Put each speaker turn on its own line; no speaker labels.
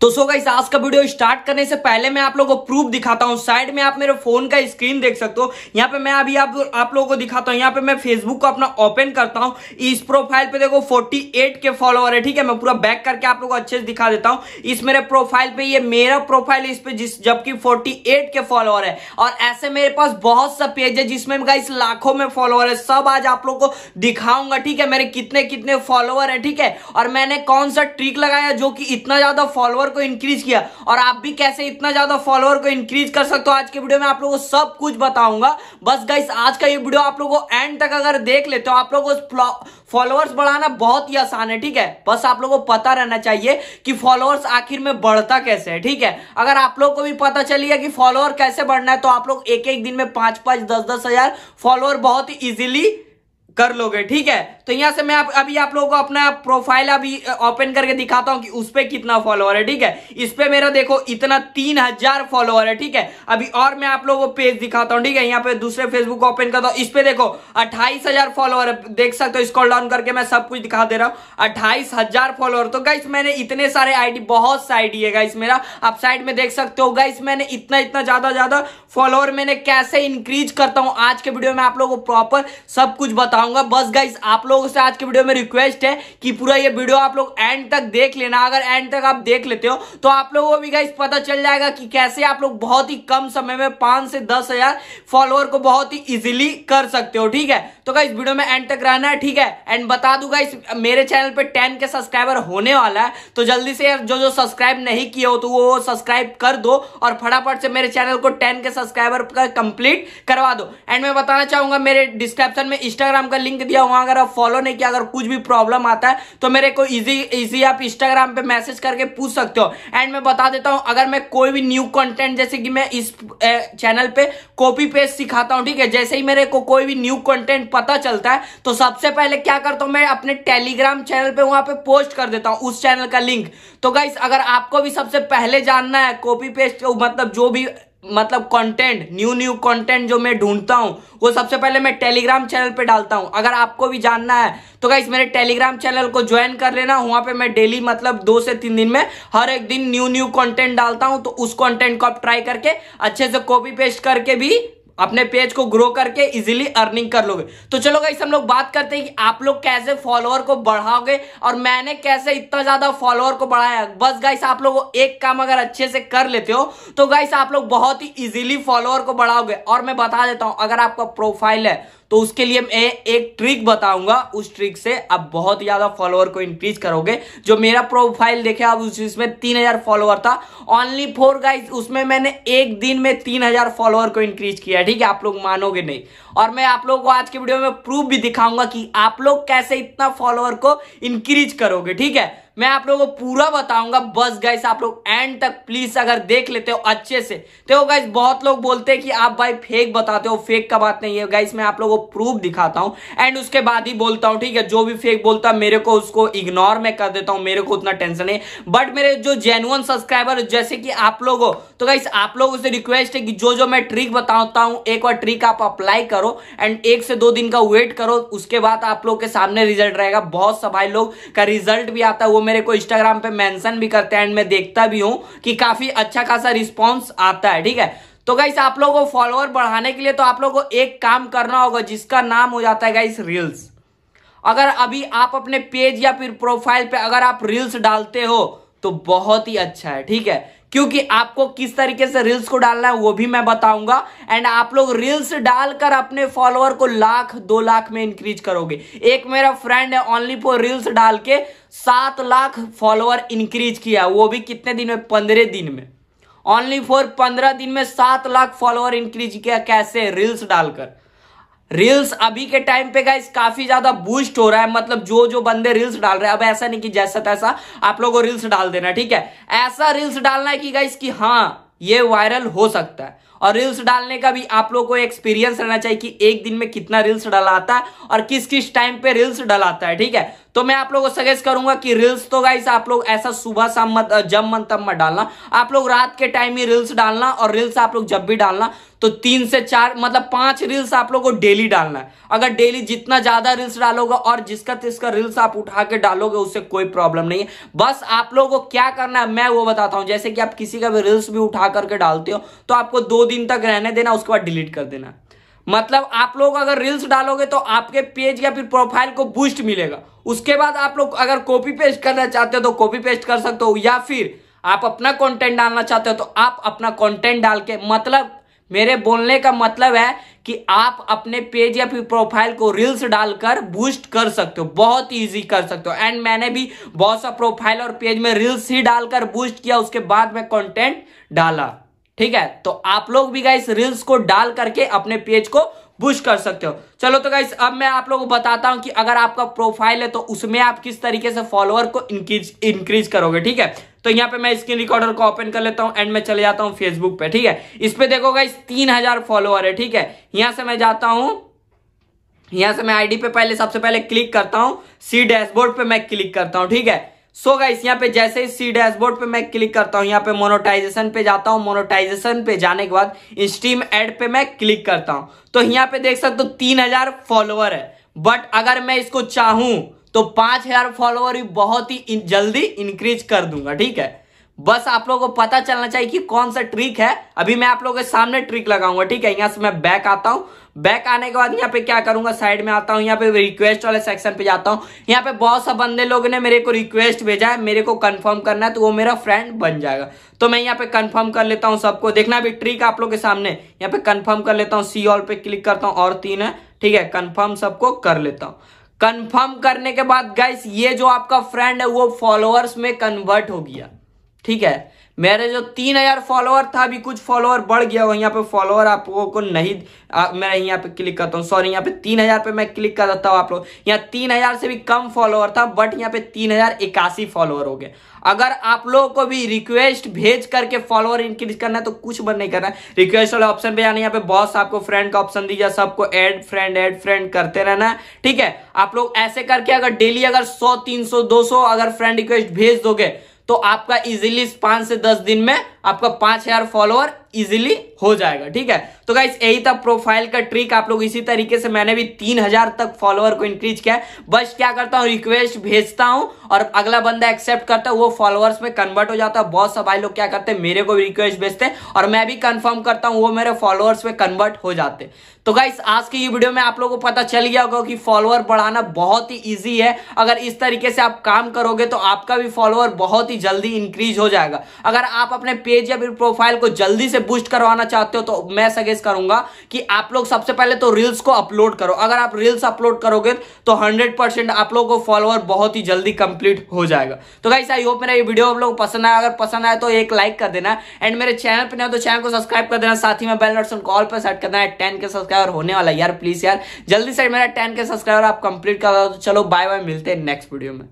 तो so guys आज का वीडियो स्टार्ट करने से पहले मैं आप लोगों को प्रूफ दिखाता हूँ साइड में आप मेरे फोन का स्क्रीन देख सकते हो यहाँ पे मैं अभी आप आप लोगों को दिखाता हूँ यहाँ पे मैं फेसबुक को अपना ओपन करता हूँ इस प्रोफाइल पे देखो 48 के फॉलोअर है ठीक है मैं पूरा बैक करके आप लोगों को अच्छे से दिखा देता हूँ इस मेरे प्रोफाइल पे ये मेरा प्रोफाइल इस पे जिस जबकि फोर्टी के फॉलोअर है और ऐसे मेरे पास बहुत सा पेज है जिसमें गाइस लाखों में फॉलोअर है सब आज आप लोग को दिखाऊंगा ठीक है मेरे कितने कितने फॉलोअर है ठीक है और मैंने कौन सा ट्रिक लगाया जो कि इतना ज्यादा फॉलोअर फॉलोअर को इंक्रीज किया और आप भी कैसे इतना ज्यादा फॉलोअर को इंक्रीज कर सकते हो आज के वीडियो में आप लोगों को सब कुछ बताऊंगा बस गाइस आज का ये वीडियो आप लोगों को एंड तक अगर देख लेते हो आप लोग को फॉलोअर्स बढ़ाना बहुत ही आसान है ठीक है बस आप लोगों को पता रहना चाहिए कि फॉलोअर्स आखिर में बढ़ता कैसे है ठीक है अगर आप लोग को भी पता चलिए कि फॉलोअर कैसे बढ़ना है तो आप लोग एक एक दिन में पांच पांच दस दस हजार फॉलोअर बहुत ही इजिली कर लोगे ठीक है तो यहाँ से मैं आप, अभी आप लोगों को अपना प्रोफाइल अभी ओपन करके दिखाता हूँ कि उस पर कितना फॉलोअर है ठीक है इस पर मेरा देखो इतना तीन हजार फॉलोअर है ठीक है अभी और मैं आप लोगों को पेज दिखाता हूँ ठीक है यहाँ पे दूसरे फेसबुक ओपन करता हूँ इस पर देखो अट्ठाईस हजार फॉलोअर देख सकते हो स्कॉल डाउन करके मैं सब कुछ दिखा दे रहा हूँ अट्ठाईस फॉलोअर तो गाइस मैंने इतने सारे आईडी बहुत सा आईडी है गाइस मेरा आप साइड में देख सकते हो गाइस मैंने इतना इतना ज्यादा ज्यादा फॉलोअर मैंने कैसे इंक्रीज करता हूँ आज के वीडियो में आप लोगों को प्रॉपर सब कुछ बताऊंगा बस गाइस आप लोग लोगों से आज के वीडियो में रिक्वेस्ट है कि पूरा ये वीडियो आप लोग एंड तक देख लेना अगर एंड तक आप देख लेते हो तो आप लोगों को भी गाइस पता चल जाएगा कि कैसे आप लोग बहुत ही कम समय में पांच से दस हजार फॉलोअर को बहुत ही इजिली कर सकते हो ठीक है तो गाइस वीडियो में एंड तक रहना है ठीक है एंड बता दूंगा इस मेरे चैनल पर टेन के सब्सक्राइबर होने वाला है तो जल्दी से जो जो सब्सक्राइब नहीं किया हो तो वो सब्सक्राइब कर दो और फटाफट से मेरे चैनल को टेन के सब्सक्राइबर कंप्लीट करवा दो एंड मैं बताना चाहूंगा मेरे डिस्क्रिप्शन में इंस्टाग्राम का लिंक दिया हुआ अगर आप फॉलो नहीं किया अगर कुछ भी प्रॉब्लम आता है तो मेरे को इजी इजी आप इंस्टाग्राम पे मैसेज करके पूछ सकते हो एंड मैं बता देता हूं अगर मैं कोई भी न्यू कंटेंट जैसे कि मैं इस ए, चैनल पे कॉपी पेस्ट सिखाता हूं ठीक है जैसे ही मेरे को कोई भी न्यू कंटेंट पता चलता है तो सबसे पहले क्या करता हूं मैं अपने टेलीग्राम चैनल पे वहां पे पोस्ट कर देता हूं उस चैनल का लिंक तो गाइस अगर आपको भी सबसे पहले जानना है कॉपी पेस्ट मतलब जो भी मतलब कंटेंट न्यू न्यू कंटेंट जो मैं ढूंढता हूँ वो सबसे पहले मैं टेलीग्राम चैनल पे डालता हूँ अगर आपको भी जानना है तो क्या मेरे टेलीग्राम चैनल को ज्वाइन कर लेना वहाँ पे मैं डेली मतलब दो से तीन दिन में हर एक दिन न्यू न्यू कंटेंट डालता हूँ तो उस कंटेंट को आप ट्राई करके अच्छे से कॉपी पेस्ट करके भी अपने पेज को ग्रो करके इजीली अर्निंग कर लोगे तो चलो गाइस हम लोग बात करते हैं कि आप लोग कैसे फॉलोअर को बढ़ाओगे और मैंने कैसे इतना ज्यादा फॉलोअर को बढ़ाया बस गाइस आप लोग एक काम अगर अच्छे से कर लेते हो तो गाइस आप लोग बहुत ही इजीली फॉलोअर को बढ़ाओगे और मैं बता देता हूं अगर आपका प्रोफाइल है तो उसके लिए मैं एक ट्रिक बताऊंगा उस ट्रिक से आप बहुत ज्यादा फॉलोअर को इंक्रीज करोगे जो मेरा प्रोफाइल देखे आप उसमें तीन हजार फॉलोअर था ओनली फोर गाइज उसमें मैंने एक दिन में तीन हजार फॉलोअर को इंक्रीज किया ठीक है आप लोग मानोगे नहीं और मैं आप लोगों को आज के वीडियो में प्रूफ भी दिखाऊंगा कि आप लोग कैसे इतना फॉलोअर को इंक्रीज करोगे ठीक है मैं आप लोगों को पूरा बताऊंगा बस गाइस आप लोग एंड तक प्लीज अगर देख लेते हो अच्छे से तो गाइस बहुत लोग बोलते हैं कि आप भाई फेक बताते हो फेक का बात नहीं है गाइस मैं आप लोगों को प्रूफ दिखाता हूं एंड उसके बाद ही बोलता हूं ठीक है जो भी फेक बोलता है मेरे को उसको इग्नोर मैं कर देता हूँ मेरे को उतना टेंशन है बट मेरे जो जेनुअन सब्सक्राइबर जैसे कि आप तो लोग हो तो गाइस आप लोगों से रिक्वेस्ट है कि जो जो मैं ट्रिक बताता हूँ एक बार ट्रिक आप अप्लाई करो एंड एक से दो दिन का वेट करो उसके बाद आप लोग के सामने रिजल्ट रहेगा बहुत सभाई लोग का रिजल्ट भी आता है वो मेरे को इंस्टाग्राम पे मेंशन भी करते हैं एंड मैं देखता भी हूँ कि काफी अच्छा खासा रिस्पांस आता है ठीक है तो गाइस आप लोगों को फॉलोअर बढ़ाने के लिए तो आप लोगों को एक काम करना होगा जिसका नाम हो जाता है गाइस रील्स अगर अभी आप अपने पेज या फिर प्रोफाइल पे अगर आप रील्स डालते हो तो बहुत ही अच्छा है ठीक है क्योंकि आपको किस तरीके से रील्स को डालना है वो भी मैं बताऊंगा एंड आप लोग रील्स डालकर अपने फॉलोअर को लाख दो लाख में इंक्रीज करोगे एक मेरा फ्रेंड है ओनली फॉर रील्स डाल के सात लाख फॉलोअर इंक्रीज किया वो भी कितने दिन में पंद्रह दिन में ओनली फॉर पंद्रह दिन में सात लाख फॉलोअर इंक्रीज किया कैसे रील्स डालकर रील्स अभी के टाइम पे गाइस काफी ज्यादा बूस्ट हो रहा है मतलब जो जो बंदे रील्स डाल रहे हैं अब ऐसा नहीं कि जैसा तैसा आप लोगों को रील्स डाल देना ठीक है ऐसा रील्स डालना है कि गाइस कि हाँ ये वायरल हो सकता है और रील्स डालने का भी आप लोगों को एक्सपीरियंस रहना चाहिए कि एक दिन में कितना रील्स डलाता है और किस किस टाइम पे रील्स डलाता है ठीक है तो मैं आप लोग को सजेस्ट करूंगा कि रील्स तो गाइस आप लोग ऐसा सुबह शाम मत जब मन तब मत डालना आप लोग रात के टाइम ही रील्स डालना और रील्स आप लोग जब भी डालना तो तीन से चार मतलब पांच रील्स आप लोग को डेली डालना है अगर डेली जितना ज्यादा रील्स डालोगे और जिसका तिसका रील्स आप उठा के डालोगे उससे कोई प्रॉब्लम नहीं है बस आप लोगों को क्या करना है मैं वो बताता हूं जैसे कि आप किसी का भी रील्स भी उठा करके डालते हो तो आपको दो दिन तक रहने देना उसके बाद डिलीट कर देना मतलब आप लोग अगर रील्स डालोगे तो आपके पेज या फिर प्रोफाइल को बूस्ट मिलेगा उसके बाद आप लोग अगर कॉपी पेस्ट करना चाहते हो तो कॉपी पेस्ट कर सकते हो या फिर आप अपना कंटेंट डालना चाहते हो तो आप अपना कंटेंट डाल के मतलब मेरे बोलने का मतलब है कि आप अपने पेज या फिर प्रोफाइल को रील्स डालकर बूस्ट कर सकते हो बहुत इजी कर सकते हो एंड मैंने भी बहुत सा प्रोफाइल और पेज में रील्स ही डालकर बूस्ट किया उसके बाद में कंटेंट डाला ठीक है तो आप लोग भी गाइस रील्स को डाल करके अपने पेज को बुश कर सकते हो चलो तो गाइस अब मैं आप लोगों को बताता हूं कि अगर आपका प्रोफाइल है तो उसमें आप किस तरीके से फॉलोअर को इंक्रीज इंक्रीज करोगे ठीक है तो यहाँ पे मैं स्क्रीन रिकॉर्डर को ओपन कर लेता हूँ एंड मैं चले जाता हूँ फेसबुक पे ठीक है इस पे देखो गाइस तीन हजार फॉलोअर है ठीक है यहां से मैं जाता हूं यहां से मैं आईडी पे पहले सबसे पहले क्लिक करता हूँ सी डैशबोर्ड पे मैं क्लिक करता हूँ ठीक है सो so गाइस यहाँ पे जैसे ही सी डैशबोर्ड पे मैं क्लिक करता हूँ यहाँ पे मोनोटाइजेशन पे जाता हूँ मोनोटाइजेशन पे जाने के बाद स्ट्रीम एड पे मैं क्लिक करता हूँ तो यहाँ पे देख सकते हो तीन हजार फॉलोअर है बट अगर मैं इसको चाहूं तो पांच हजार फॉलोअर बहुत ही जल्दी इंक्रीज कर दूंगा ठीक है बस आप लोगों को पता चलना चाहिए कि कौन सा ट्रिक है अभी मैं आप लोगों के सामने ट्रिक लगाऊंगा ठीक है यहाँ से मैं बैक आता हूँ बैक आने के बाद यहाँ पे क्या करूंगा साइड में आता हूँ यहाँ पे रिक्वेस्ट वाले सेक्शन पे जाता हूँ यहाँ पे बहुत सा बंदे लोगों ने मेरे को रिक्वेस्ट भेजा है मेरे को कंफर्म करना है तो वो मेरा फ्रेंड बन जाएगा तो मैं यहाँ पे कंफर्म कर लेता हूँ सबको देखना अभी ट्रिक आप लोग के सामने यहाँ पे कन्फर्म कर लेता हूँ सी ऑल पे क्लिक करता हूँ और तीन है ठीक है कन्फर्म सबको कर लेता हूँ कन्फर्म करने के बाद गाइस ये जो आपका फ्रेंड है वो फॉलोअर्स में कन्वर्ट हो गया ठीक है मेरे जो तीन हजार फॉलोअर था अभी कुछ फॉलोअर बढ़ गया हो यहाँ पे फॉलोअर आप लोगों को नहीं आ, मैं यहाँ पे क्लिक करता हूँ सॉरी यहाँ पे तीन हजार पे मैं क्लिक कर देता हूँ आप लोग यहाँ तीन हजार से भी कम फॉलोअर था बट यहाँ पे तीन हजार इक्यासी फॉलोअर हो गए अगर आप लोगों को भी रिक्वेस्ट भेज करके फॉलोअर इंक्रीज करना है तो कुछ बन नहीं करना है रिक्वेस्ट वाले ऑप्शन पे जाना यहाँ पे बॉस आपको फ्रेंड का ऑप्शन दीजिए सबको एड फ्रेंड एड फ्रेंड करते रहना ठीक है आप लोग ऐसे करके अगर डेली अगर सौ तीन सौ दो सौ अगर फ्रेंड रिक्वेस्ट भेज दोगे तो आपका इजिली पांच से दस दिन में आपका पांच हजार फॉलोअर इजिली हो जाएगा ठीक है तो गाइस यही था प्रोफाइल का ट्रिक आप लोग इसी तरीके से मैंने भी तीन हजार तक फॉलोअर को इंक्रीज किया है बस क्या करता हूँ रिक्वेस्ट भेजता हूँ और अगला बंदा एक्सेप्ट करता है वो फॉलोअर्स में कन्वर्ट हो जाता है बहुत सा भाई लोग क्या करते हैं मेरे को भी रिक्वेस्ट भेजते हैं और मैं भी कन्फर्म करता हूँ वो मेरे फॉलोअर्स में कन्वर्ट हो जाते तो गाइस आज की ये वीडियो में आप लोगों को पता चल गया होगा कि फॉलोअर बढ़ाना बहुत ही इजी है अगर इस तरीके से आप काम करोगे तो आपका भी फॉलोअर बहुत ही जल्दी इंक्रीज हो जाएगा अगर आप अपने पेज या फिर प्रोफाइल को जल्दी से बूस्ट करवाना चाहते हो तो मैं सजेस्ट करूंगा कि आप लोग सबसे पहले तो रील्स को अपलोड करो अगर आप रील्स अपलोड करोगे तो हंड्रेड आप लोगों को फॉलोअर बहुत ही जल्दी कंप्लीट हो जाएगा तो गाइस आई होप मेरा ये वीडियो आप लोग पसंद आया अगर पसंद आया तो एक लाइक कर देना एंड मेरे चैनल पर ना तो चैनल को सब्सक्राइब कर देना साथ ही में बेल नोटन कॉल पर सेट करना है टेन के सब्सक्राइबर होने वाला यार प्लीज यार जल्दी से मेरा टेन के सब्सक्राइबर आप कंप्लीट कर दो चलो बाय बाय मिलते हैं नेक्स्ट वीडियो में